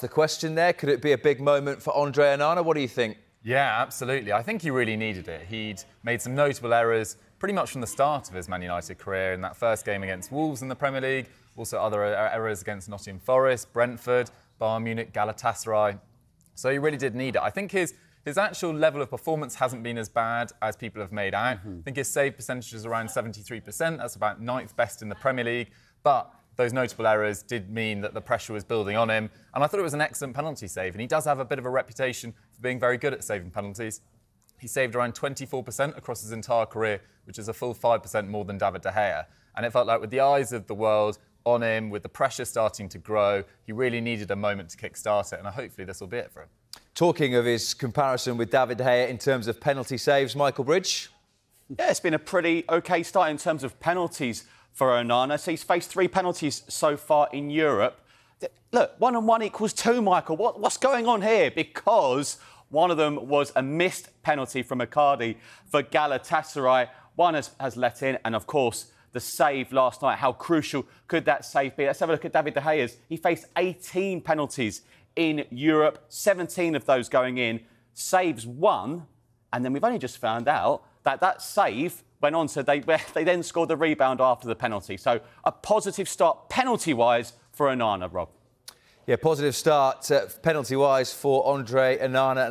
the question there. Could it be a big moment for Andre Anana? What do you think? Yeah, absolutely. I think he really needed it. He'd made some notable errors pretty much from the start of his Man United career in that first game against Wolves in the Premier League, also other er, er, errors against Nottingham Forest, Brentford, Bayern Munich, Galatasaray. So he really did need it. I think his his actual level of performance hasn't been as bad as people have made out. Mm-hmm. I think his save percentage is around 73%. That's about ninth best in the Premier League. But those notable errors did mean that the pressure was building on him. And I thought it was an excellent penalty save. And he does have a bit of a reputation for being very good at saving penalties. He saved around 24% across his entire career, which is a full 5% more than David De Gea. And it felt like, with the eyes of the world on him, with the pressure starting to grow, he really needed a moment to kickstart it. And hopefully, this will be it for him. Talking of his comparison with David De Gea in terms of penalty saves, Michael Bridge. Yeah, it's been a pretty OK start in terms of penalties for Onana. He's faced three penalties so far in Europe. Look, one and one equals two, Michael. What, what's going on here? Because one of them was a missed penalty from Icardi for Galatasaray. One has, has let in, and of course, the save last night. How crucial could that save be? Let's have a look at David De Gea's. He faced 18 penalties in Europe, 17 of those going in, saves one, and then we've only just found out that that save went on So they, they then scored the rebound after the penalty. So a positive start penalty-wise for Anana, Rob. Yeah, positive start uh, penalty-wise for Andre Anana and a